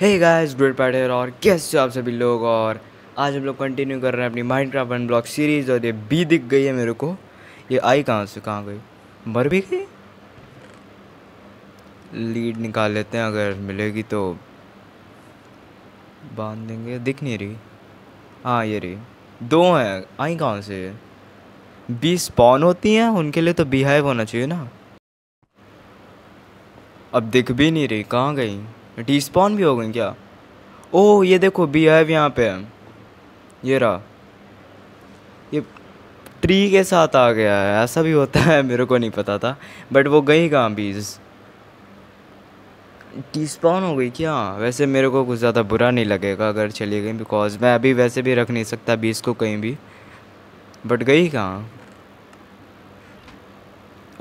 Hey guys great PAT है और कैसे आप सभी लोग और आज हम लोग कंटिन्यू कर रहे हैं अपनी Minecraft one block series और ये बी दिख गई है मेरे को ये आई कहाँ से कहाँ गई मर भी गई लीड निकाल लेते हैं अगर मिलेगी तो बांध देंगे दिख नहीं रही हाँ ये रही दो हैं आई कहाँ से बी स्पॉन होती हैं उनके लिए तो बिहेव होना चाहिए ना अब दिख भी नहीं रही कहाँ गई डिस्पॉन भी हो गई क्या ओह ये देखो बी बिहेव यहाँ पे ये रहा ये ट्री के साथ आ गया है ऐसा भी होता है मेरे को नहीं पता था बट वो गई कहाँ बीज डिस्पॉन हो गई क्या वैसे मेरे को कुछ ज़्यादा बुरा नहीं लगेगा अगर चली गई बिकॉज मैं अभी वैसे भी रख नहीं सकता बीज को कहीं भी बट गई कहाँ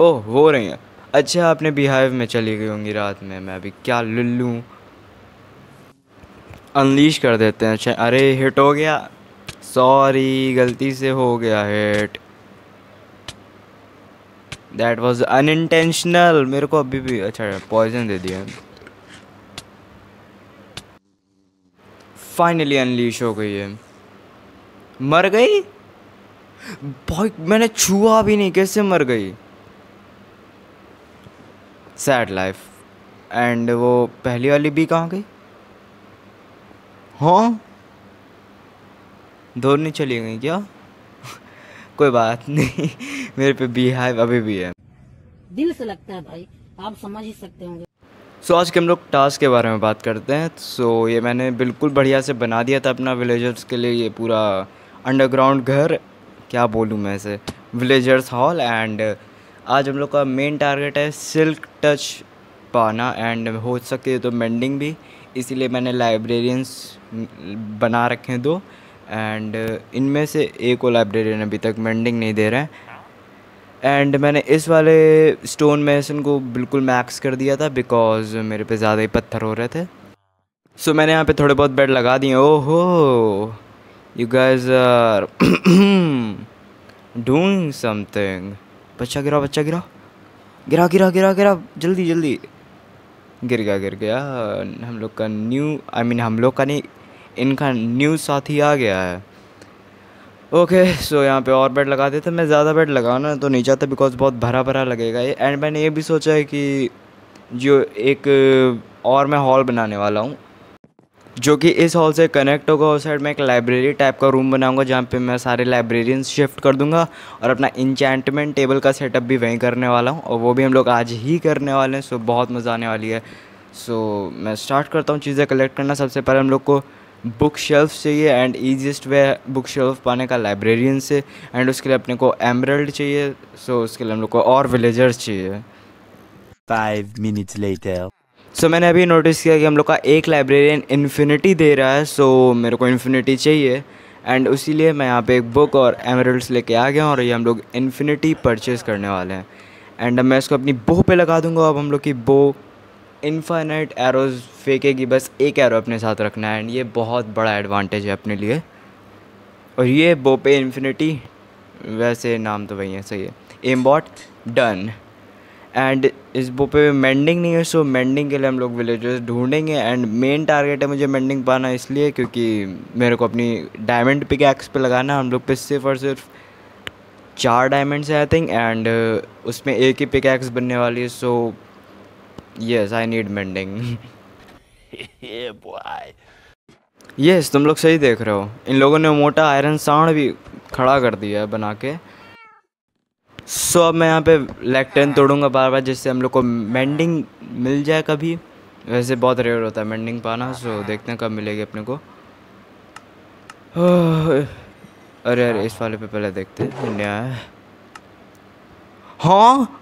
ओह वो रही है अच्छा आपने बिहाइव में चली गई होंगी रात में मैं अभी क्या लुल्लू अनलीश कर देते हैं अच्छा अरे हिट हो गया सॉरी गलती से हो गया हिट दैट वॉज अनइंटेंशनल मेरे को अभी भी अच्छा पॉइजन दे दिया फाइनली अनलीश हो गई है मर गई भाई मैंने छुआ भी नहीं कैसे मर गई सैड लाइफ एंड वो पहली वाली भी कहाँ गई हाँ धोनी चली गई क्या कोई बात नहीं मेरे पे बी है अभी भी है दिल से लगता है भाई आप समझ ही सकते होंगे सो so, आज के हम लोग टास्क के बारे में बात करते हैं सो so, ये मैंने बिल्कुल बढ़िया से बना दिया था अपना विलेजर्स के लिए ये पूरा अंडरग्राउंड घर क्या बोलूँ मैं इसे विलेजर्स हॉल एंड आज हम लोग का मेन टारगेट है सिल्क टच पाना एंड हो सके तो मेंडिंग भी इसीलिए मैंने लाइब्रेरियंस बना रखे हैं दो एंड इनमें से एक को लाइब्रेरियन अभी तक मेंडिंग नहीं दे रहा है एंड मैंने इस वाले स्टोन मेसन को बिल्कुल मैक्स कर दिया था बिकॉज मेरे पे ज़्यादा ही पत्थर हो रहे थे सो so, मैंने यहाँ पे थोड़े बहुत बेड लगा दिए ओहो you guys are doing something बच्चा गिरा बच्चा गिरा गिरा गिरा गिरा गिरा जल्दी जल्दी गिर गया गिर गया हम लोग का न्यू आई मीन हम लोग का नहीं इनका न्यू साथी आ गया है ओके सो यहाँ पे और बेड लगा देते मैं ज़्यादा बेड लगाना तो नहीं चाहता बिकॉज बहुत भरा भरा लगेगा ये एंड मैंने ये भी सोचा है कि जो एक और मैं हॉल बनाने वाला हूँ जो कि इस हॉल से कनेक्ट होगा उस साइड में एक लाइब्रेरी टाइप का रूम बनाऊंगा जहाँ पे मैं सारे लाइब्रेरियंस शिफ्ट कर दूंगा और अपना इंचैंटमेंट टेबल का सेटअप भी वहीं करने वाला हूँ और वो भी हम लोग आज ही करने वाले हैं सो बहुत मज़ा आने वाली है सो मैं स्टार्ट करता हूँ चीज़ें कलेक्ट करना सबसे पहले हम लोग को बुक शेल्फ चाहिए and easiest way book shelf पाने का लाइब्रेरियन से एंड उसके लिए अपने को एमरल्ड चाहिए सो उसके लिए हम लोग को और विलेजर्स चाहिए five minutes later so so, मैंने अभी नोटिस किया कि हम लोग का एक लाइब्रेरियन इन्फिनिटी दे रहा है सो so, मेरे को इन्फिनिटी चाहिए एंड उसी लिए मैं यहाँ पे एक बुक और एमरल्ड्स लेके आ गया और ये हम लोग इन्फिनिटी परचेज़ करने वाले हैं एंड मैं इसको अपनी बो पे लगा दूँगा अब हम लोग की बो इन्फाइनइट एरोज फेंकेगी बस एक एरो अपने साथ रखना है एंड ये बहुत बड़ा एडवांटेज है अपने लिए और ये बो पे इन्फिनिटी वैसे नाम तो वही है सही है एम बॉट डन एंड इस बुक पे मेंडिंग नहीं है सो मेंडिंग के लिए हम लोग विलेजर्स ढूंढेंगे एंड मेन टारगेट है मुझे मेंडिंग पाना इसलिए क्योंकि मेरे को अपनी डायमंड पिक एक्स पे लगाना हम लोग पे सिर्फ और सिर्फ चार डायमंड्स है आई थिंक एंड उसमें एक ही पिक एक्स बनने वाली है so yes I need mending yes तुम लोग सही देख रहे हो इन लोगों ने मोटा आयरन साउंड भी खड़ा कर दिया है बना के सो अब मैं यहाँ पे लेकिन तोड़ूंगा बार बार जिससे हम लोग को मेंडिंग मिल जाए कभी वैसे बहुत रेयर होता है मेंडिंग पाना सो देखते हैं कब मिलेगी अपने को अरे अरे इस वाले पे पहले देखते हैं इंडिया है हाँ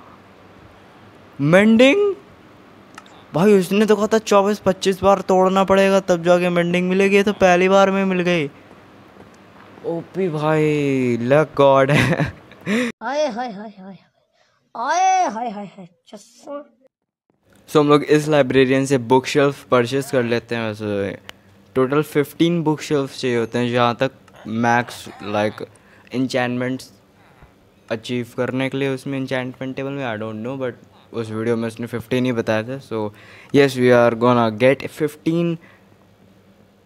मेंडिंग भाई उसने तो कहा था चौबीस पच्चीस बार तोड़ना पड़ेगा तब जाके मेंडिंग मिलेगी तो पहली बार में मिल गई ओपी भाई लक गॉड है सो हम लोग इस लाइब्रेरियन से बुक शेल्फ परचेज कर लेते हैं वैसे टोटल फिफ्टीन बुक शेल्फ चाहिए होते हैं जहाँ तक मैक्स लाइक इंचैनमेंट्स अचीव करने के लिए उसमें इंचैनमेंट टेबल में आई डोंट नो बट उस वीडियो में उसने फिफ्टीन ही बताया था so yes we are gonna get fifteen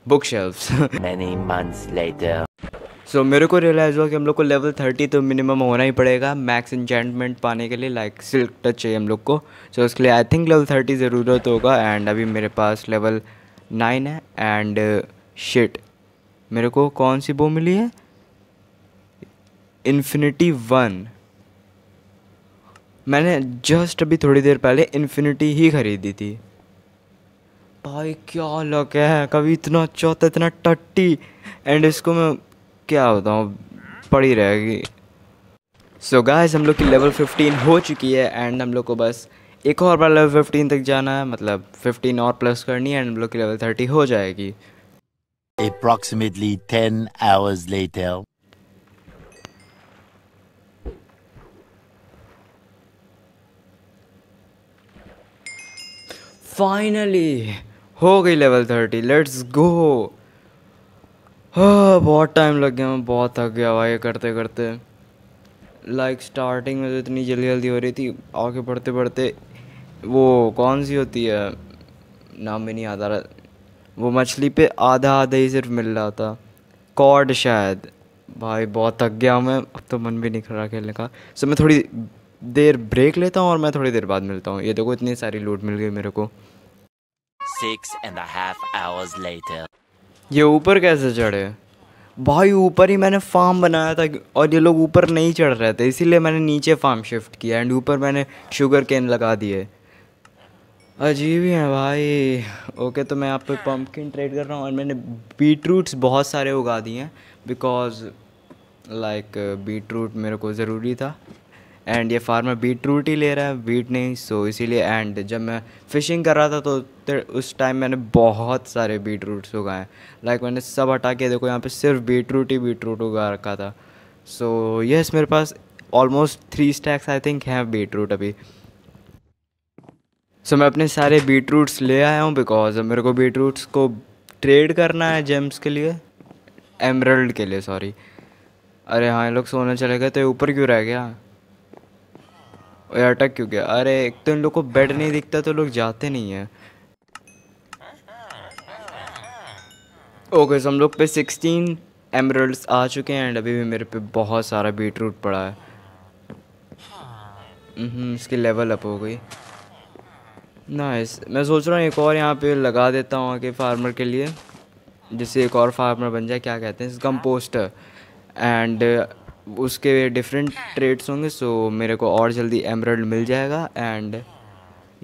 book shelf many months so so, मेरे को रियलाइज़ हुआ कि हम लोग को लेवल थर्टी तो मिनिमम होना ही पड़ेगा मैक्स इंजेंटमेंट पाने के लिए लाइक सिल्क टच चाहिए हम लोग को सो so, उसके लिए आई थिंक लेवल थर्टी ज़रूरत होगा एंड अभी मेरे पास लेवल नाइन है एंड शिट uh, मेरे को कौन सी बो मिली है इन्फिनिटी वन मैंने जस्ट अभी थोड़ी देर पहले इन्फिनिटी ही ख़रीदी थी भाई क्या लक है कभी इतना चौथा अच्छा इतना टट्टी एंड इसको मैं क्या बताऊँ पड़ी रहेगी सो so गाइस हम लोग की लेवल 15 हो चुकी है एंड हम लोग को बस एक और बार लेवल 15 तक जाना है मतलब 15 और प्लस करनी है एंड हम लोग की लेवल 30 हो जाएगी अप्रॉक्सीमेटली 10 आवर्स लेटर फाइनली हो गई लेवल 30 लेट्स गो हाँ बहुत टाइम लग गया मैं बहुत थक गया भाई करते करते लाइक like, स्टार्टिंग में तो इतनी जल्दी जल्दी हो रही थी आगे बढ़ते बढ़ते वो कौन सी होती है नाम भी नहीं आता रहा वो मछली पे आधा आधा ही सिर्फ मिल रहा था कॉड शायद भाई बहुत थक गया मैं अब तो मन भी नहीं कर रहा खेलने का सो मैं थोड़ी देर ब्रेक लेता हूँ और मैं थोड़ी देर बाद मिलता हूँ ये देखो इतनी सारी लूट मिल गई मेरे को सिक्स एंड a ये ऊपर कैसे चढ़े भाई ऊपर ही मैंने फार्म बनाया था और ये लोग ऊपर नहीं चढ़ रहे थे इसीलिए मैंने नीचे फार्म शिफ्ट किया एंड ऊपर मैंने शुगर केन लगा दिए अजीब ही है भाई ओके तो मैं आप पे पम्पकिन ट्रेड कर रहा हूँ और मैंने बीट रूट्स बहुत सारे उगा दिए हैं बिकॉज लाइक बीट रूट मेरे को ज़रूरी था एंड ये फार्मर बीट रूट ही ले रहा है बीट नहीं सो इसीलिए एंड जब मैं फ़िशिंग कर रहा था तो उस टाइम मैंने बहुत सारे बीट रूट्स उगाए लाइक मैंने सब हटा के देखो यहाँ पे सिर्फ बीट रूट ही बीट रूट उगा रखा था सो so, यस yes, मेरे पास almost three stacks I think हैं बीट रूट अभी सो so, मैं अपने सारे बीट रूट्स ले आया हूँ बिकॉज मेरे को बीट रूट्स को ट्रेड करना है जेम्स के लिए एमरल्ड के लिए सॉरी अरे हाँ ये लोग सोने चले गए तो ऊपर क्यों रह गया और अटक क्यों गया अरे एक तो इन लोग को बेड नहीं दिखता तो लोग जाते नहीं हैं ओके हम लोग पे सिक्सटीन एमरल्ड्स आ चुके हैं एंड अभी भी मेरे पे बहुत सारा बीट रूट पड़ा है हम्म, इसकी लेवल अप हो गई नाइस मैं सोच रहा हूँ एक और यहाँ पे लगा देता हूँ आगे फार्मर के लिए जिससे एक और फार्मर बन जाए क्या कहते हैं कंपोस्टर एंड उसके डिफरेंट ट्रेड्स होंगे सो मेरे को और जल्दी एमरल्ड मिल जाएगा एंड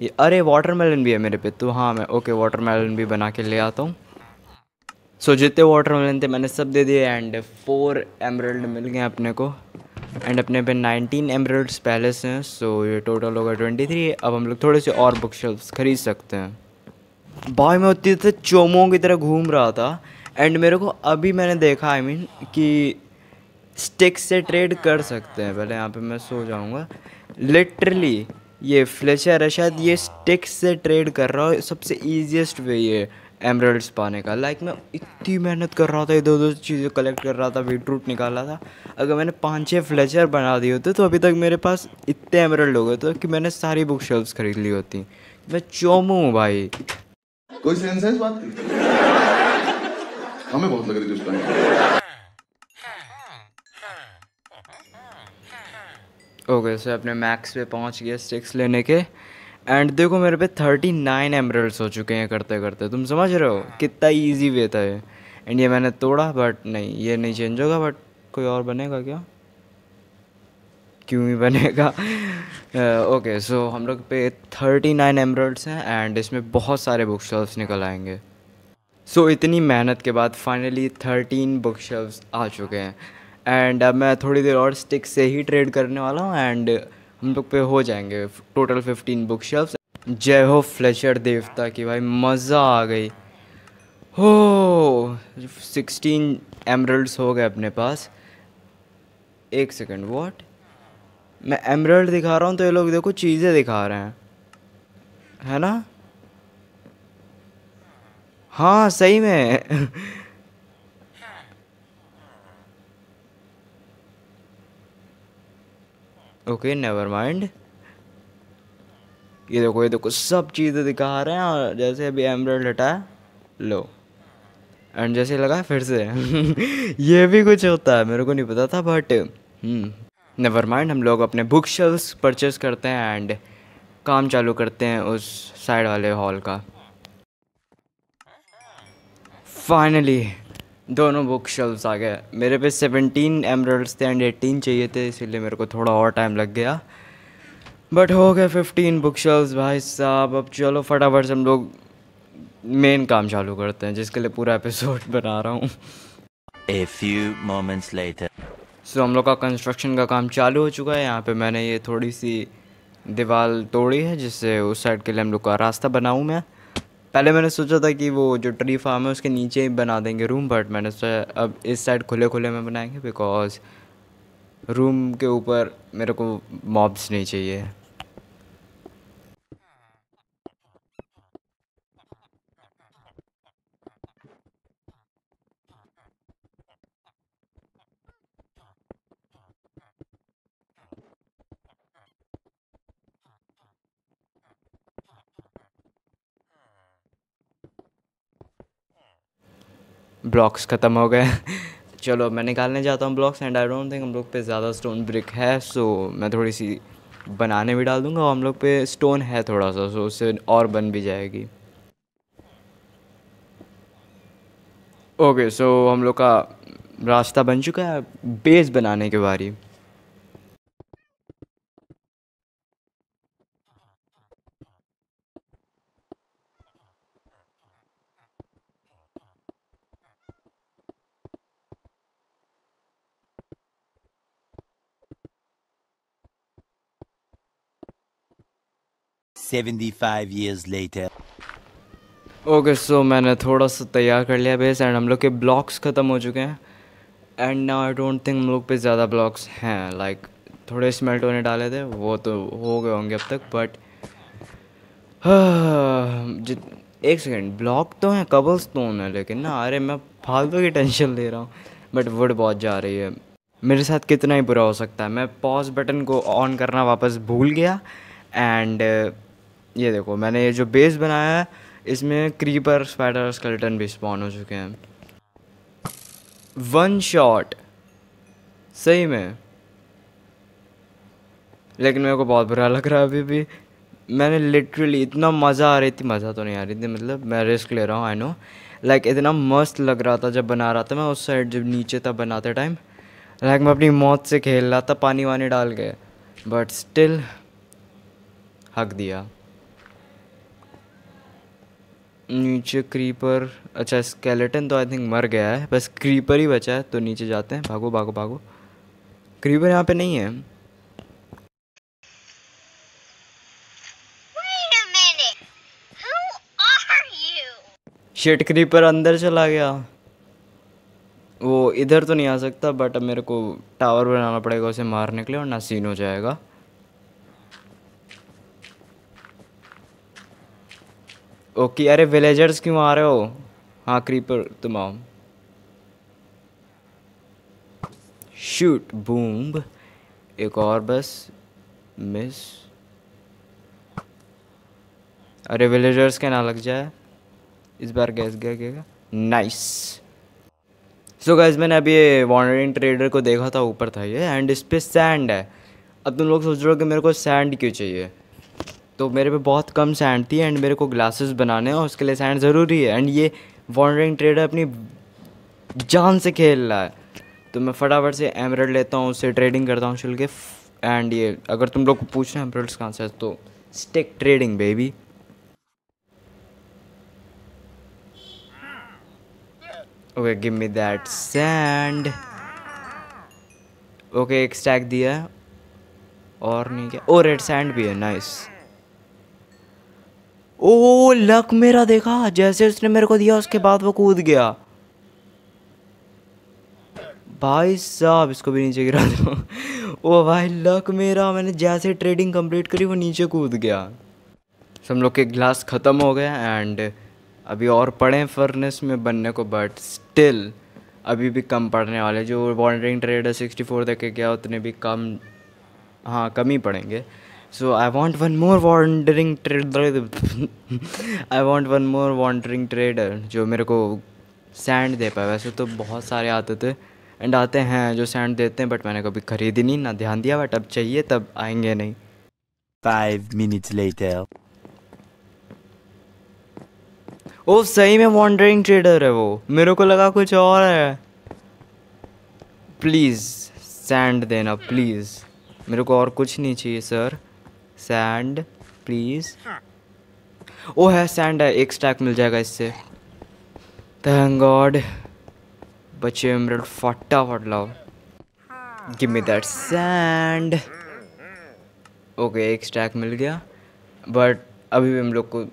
ये अरे वाटरमेलन भी है मेरे पे तो हाँ मैं ओके वाटरमेलन भी बना के ले आता हूँ सो so, जितने वाटरमेलन थे मैंने सब दे दिए एंड फोर एमरल्ड मिल गए अपने को एंड अपने पे नाइनटीन एमरल्ड्स पहले से हैं सो so, ये टोटल होगा ट्वेंटी थ्री अब हम लोग थोड़े से और बुक शेल्फ्स खरीद सकते हैं भाई मैं उतनी से चोमों की तरह घूम रहा था एंड मेरे को अभी मैंने देखा आई I मीन mean, कि स्टिक से ट्रेड कर सकते हैं पहले यहाँ पे मैं सो जाऊँगा लिटरली ये फ्लेशर है शायद ये स्टिक से ट्रेड कर रहा हूँ सबसे ईजिएस्ट वे ये एमरल्ड्स पाने का लाइक मैं इतनी मेहनत कर रहा था दो दो चीज़ें कलेक्ट कर रहा था बीटरूट निकाला था अगर मैंने पाँच छः फ्लेचर बना दिए होते तो अभी तक मेरे पास इतने एमरल्ड हो गए थे कि मैंने सारी बुक शेल्फ खरीद ली होती मैं चौमू हूँ भाई कोई सेंस है इस बात हमें बहुत लग रही थी उस टाइम ओके सर अपने मैक्स पे पहुंच गए स्टिक्स लेने के एंड देखो मेरे पे थर्टी नाइन एमरल्स हो चुके हैं करते करते तुम समझ रहे हो हाँ। कितना ईजी वे था ये एंड ये मैंने तोड़ा बट नहीं ये नहीं चेंज होगा बट कोई और बनेगा क्या क्यों ही बनेगा ओके सो हम लोग पे थर्टी नाइन एमरल्ड्स हैं एंड इसमें बहुत सारे बुक शेल्व्स निकल आएंगे सो so, इतनी मेहनत के बाद फाइनली थर्टीन बुक शेल्व्स आ चुके हैं एंड अब uh, मैं थोड़ी देर और स्टिक से ही ट्रेड करने वाला हूँ एंड हम लोग पे हो जाएंगे टोटल फिफ्टीन बुक शेल्फ जय हो फ्लेशर देवता की भाई मज़ा आ गई हो सिक्सटीन एमरल्ड्स हो गए अपने पास एक सेकंड व्हाट मैं एमरल्ड दिखा रहा हूँ तो ये लोग देखो चीज़ें दिखा रहे हैं है ना हाँ सही में ओके नेवर माइंड ये देखो ये देखो सब चीज़ें दिखा रहे हैं और जैसे अभी एम्ब्रॉयड हटा लो एंड जैसे लगा फिर से ये भी कुछ होता है मेरे को नहीं पता था बट नेवर माइंड हम लोग अपने बुक शेल्स परचेस करते हैं एंड काम चालू करते हैं उस साइड वाले हॉल का फाइनली दोनों बुक शेल्व्स आ गए मेरे पे सेवनटीन एमरल्ड्स थे एंड एटीन चाहिए थे इसीलिए मेरे को थोड़ा और टाइम लग गया बट हो गए फिफ्टीन बुक शेल्व्स भाई साहब अब चलो फटाफट से हम लोग मेन काम चालू करते हैं जिसके लिए पूरा एपिसोड बना रहा हूँ a few moments later so हम लोग का कंस्ट्रक्शन का काम चालू हो चुका है यहाँ पे मैंने ये थोड़ी सी दीवार तोड़ी है जिससे उस साइड के लिए हम लोग का रास्ता बनाऊँ मैं पहले मैंने सोचा था कि वो जो ट्री फार्म है उसके नीचे ही बना देंगे रूम बट मैंने सोचा अब इस साइड खुले खुले में बनाएंगे बिकॉज रूम के ऊपर मेरे को मॉब्स नहीं चाहिए ब्लॉक्स ख़त्म हो गए चलो मैं निकालने जाता हूँ blocks and I don't think हम लोग पे ज़्यादा स्टोन ब्रिक है सो मैं थोड़ी सी बनाने भी डाल दूँगा हम लोग पे स्टोन है थोड़ा सा सो उससे और बन भी जाएगी ओके सो हम लोग का रास्ता बन चुका है बेस बनाने के बारी 75 years later. Okay okay, so so मैंने थोड़ा सा तैयार कर लिया बेस एंड हम लोग के ब्लॉक्स ख़त्म हो चुके हैं and now I don't think हम लोग पे ज़्यादा ब्लॉक्स हैं लाइक like, थोड़े स्मेल्ट होने डाले थे वो तो हो गए होंगे अब तक बट एक सेकेंड ब्लॉक तो हैं कबल स्टोन है लेकिन ना अरे मैं फालतू की टेंशन ले रहा हूँ बट वुड बहुत जा रही है मेरे साथ कितना ही बुरा हो सकता है मैं पॉज बटन को ऑन करना वापस भूल गया एंड ये देखो मैंने ये जो बेस बनाया है इसमें क्रीपर स्पाइडर स्केलेटन भी स्पॉन हो चुके हैं वन शॉट सही में लेकिन मेरे को बहुत बुरा लग रहा है अभी भी मैंने लिटरली इतना मज़ा आ रही थी मज़ा तो नहीं आ रही थी मतलब मैं रिस्क ले रहा हूँ आई नो लाइक इतना मस्त लग रहा था जब बना रहा था मैं उस साइड जब नीचे था बनाते टाइम लाइक मैं अपनी मौत से खेल रहा था पानी वानी डाल के बट स्टिल हक दिया नीचे क्रीपर अच्छा स्केलेटन तो आई थिंक मर गया है बस क्रीपर ही बचा है तो नीचे जाते हैं भागो भागो भागो क्रीपर यहाँ पे नहीं है शेट क्रीपर अंदर चला गया वो इधर तो नहीं आ सकता बट अब मेरे को टावर बनाना पड़ेगा उसे मारने के लिए और नासीन हो जाएगा ओके अरे विलेजर्स क्यों आ रहे हो हाँ क्रीपर तुम आओ शूट बूम एक और बस मिस अरे विलेजर्स के ना लग जाए इस बार गैस गया क्या नाइस सो गैस मैंने अभी ये वॉन्डरिंग ट्रेडर को देखा था ऊपर था ये एंड इस पर सैंड है अब तुम लोग सोच रहे हो कि मेरे को सैंड क्यों चाहिए तो मेरे पे बहुत कम सैंड थी एंड मेरे को ग्लासेस बनाने हैं उसके लिए सैंड ज़रूरी है एंड ये वॉन्डरिंग ट्रेडर अपनी जान से खेल रहा है तो मैं फटाफट से एमरल्ड लेता हूँ उससे ट्रेडिंग करता हूँ चल के एंड ये अगर तुम लोग को पूछना है एमरल्ड कहाँ से तो stack trading baby okay give me that sand okay एक स्टैक दिया है और नहीं क्या ओ रेड सैंड भी है नाइस nice. ओ लक मेरा देखा जैसे उसने मेरे को दिया उसके बाद वो कूद गया भाई साहब इसको भी नीचे गिरा दो ओ भाई लक मेरा मैंने जैसे ट्रेडिंग कंप्लीट करी वो नीचे कूद गया सो हम लोग के ग्लास ख़त्म हो गया एंड अभी और पड़े फर्नेस में बनने को बट स्टिल अभी भी कम पड़ने वाले जो वॉन्डरिंग ट्रेडर सिक्सटी फोर देखे गया उतने भी कम हाँ कम ही पड़ेंगे So I want one more wandering trader. I want one more wandering trader जो मेरे को सैंड दे पाए वैसे तो बहुत सारे आते थे एंड आते हैं जो सैंड देते हैं बट मैंने कभी खरीदी नहीं ना ध्यान दिया बट अब चाहिए तब आएंगे नहीं फाइव मिनट्स लेटर ओ सही में वॉन्डरिंग ट्रेडर है वो मेरे को लगा कुछ और है प्लीज़ सैंड देना प्लीज़ मेरे को और कुछ नहीं चाहिए सर सैंड प्लीज हाँ। ओ है सैंड है एक स्टैक मिल जाएगा इससे थैंक गॉड बच्चे फटाफट लाओ give me that sand okay एक स्टैक मिल गया बट अभी भी हम लोग को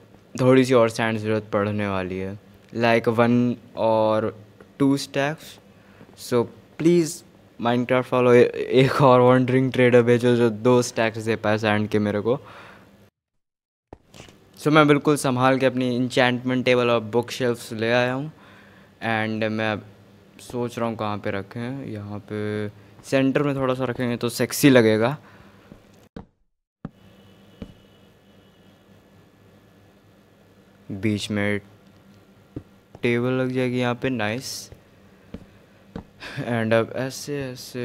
थोड़ी सी और सैंड ज़रूरत पड़ने वाली है लाइक वन और two stacks so please Minecraft follow एक और वॉन्डरिंग ट्रेडर भेजो जो दो स्टैक्स दे पैसा एंड के मेरे को सो so, मैं बिल्कुल संभाल के अपनी इंचैंटमेंट टेबल और बुक शेल्फ्स ले आया हूँ एंड मैं सोच रहा हूँ कहाँ पे रखें यहाँ पे सेंटर में थोड़ा सा रखेंगे तो सेक्सी लगेगा बीच में टेबल लग जाएगी यहाँ पे नाइस एंड अब ऐसे ऐसे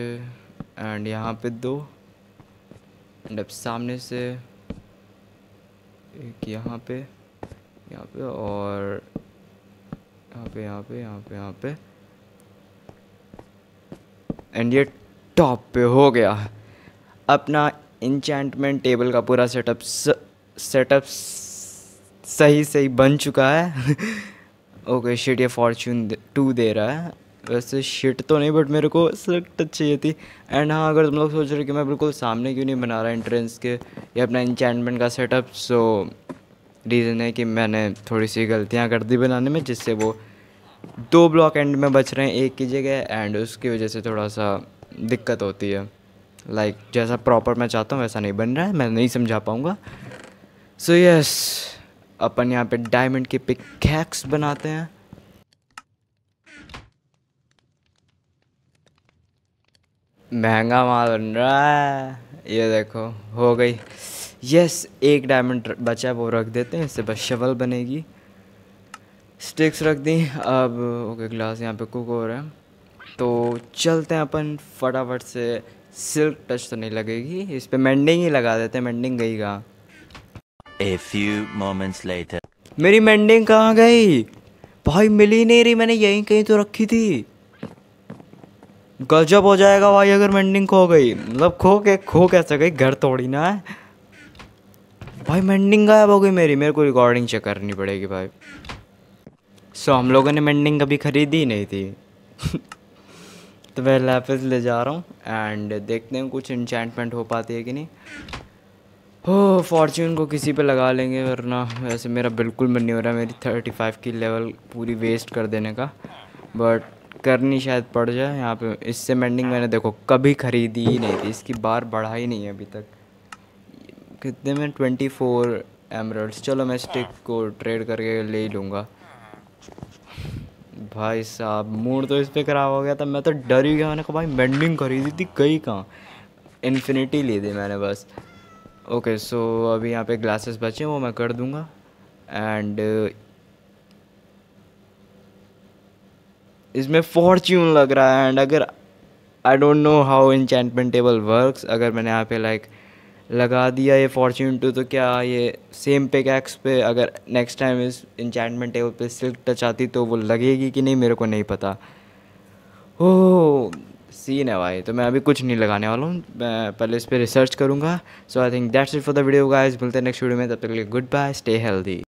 एंड यहाँ पे दो एंड अब सामने से एक यहाँ पे यहाँ पे और यहाँ पे यहाँ पे यहाँ पे यहाँ पे एंड ये टॉप पे हो गया अपना इंचमेंट टेबल का पूरा सेटअप सेटअप सही सही बन चुका है ओके शेट ये फॉर्चून टू दे रहा है वैसे शिट तो नहीं बट मेरे को सिलेक्ट चाहिए थी एंड हाँ अगर तुम लोग सोच रहे हो कि मैं बिल्कुल सामने क्यों नहीं बना रहा एंट्रेंस के या अपना इंचैनमेंट का सेटअप सो रीज़न है कि मैंने थोड़ी सी गलतियाँ कर दी बनाने में जिससे वो दो ब्लॉक एंड में बच रहे हैं एक की जगह एंड उसकी वजह से थोड़ा सा दिक्कत होती है लाइक like, जैसा प्रॉपर मैं चाहता हूँ वैसा नहीं बन रहा है मैं नहीं समझा पाऊँगा सो यस अपन यहाँ पे डायमंड के पिक बनाते हैं महंगा माल बन रहा है ये देखो हो गई यस एक डायमंड बचा वो रख देते हैं इससे बस शवल बनेगी स्टिक्स रख दी अब ओके ग्लास यहाँ पे कुक हो रहा है तो चलते हैं अपन फटाफट से सिल्क टच तो नहीं लगेगी इस पर मैंडिंग ही लगा देते हैं मैंडिंग गई कहाँ ए फ्यू मोमेंट्स लेटर मेरी मैंडिंग कहाँ गई भाई मिली नहीं रही मैंने यहीं कहीं तो रखी थी गजब हो जाएगा भाई अगर मेंडिंग खो गई मतलब खो के खो कैसे गई घर तोड़ी ना है भाई मेंडिंग गायब हो गई मेरी मेरे को रिकॉर्डिंग चेक करनी पड़ेगी भाई सो हम लोगों ने मेंडिंग कभी खरीदी ही नहीं थी तो मैं लैपिस ले जा रहा हूँ एंड देखते हैं कुछ इंचैंटमेंट हो पाती है कि नहीं हो फॉर्च्यून को किसी पे लगा लेंगे वरना वैसे मेरा बिल्कुल मन नहीं हो रहा मेरी थर्टी फाइव की लेवल पूरी वेस्ट कर देने का बट करनी शायद पड़ जाए यहाँ पे इससे मेंडिंग मैंने देखो कभी ख़रीदी ही नहीं थी इसकी बार बढ़ा ही नहीं है अभी तक कितने में ट्वेंटी फोर एमरल्ड चलो मैं स्टिक को ट्रेड करके ले ही लूँगा भाई साहब मूड तो इस पर ख़राब हो गया था मैं तो डर ही गया मैंने कहा भाई मेंडिंग खरीदी थी कई कहाँ इन्फिनिटी ली थी मैंने बस ओके सो अभी यहाँ पे ग्लासेस बचे हैं वो मैं कर दूँगा एंड इसमें फॉर्च्यून लग रहा है एंड अगर I don't know how enchantment table work अगर मैंने यहाँ पे लाइक लगा दिया ये फॉर्च्यून टू तो क्या ये सेम पिक एक्स पे अगर नेक्स्ट टाइम इस इंचैंटमेंट टेबल पे सिल्क टच आती तो वो लगेगी कि नहीं मेरे को नहीं पता हो oh, सीन है भाई तो मैं अभी कुछ नहीं लगाने वाला हूँ मैं पहले इस पर रिसर्च करूँगा so I think that's it for the video guys मिलते हैं नेक्स्ट वीडियो में तब तक के लिए गुड बाय स्टे हेल्दी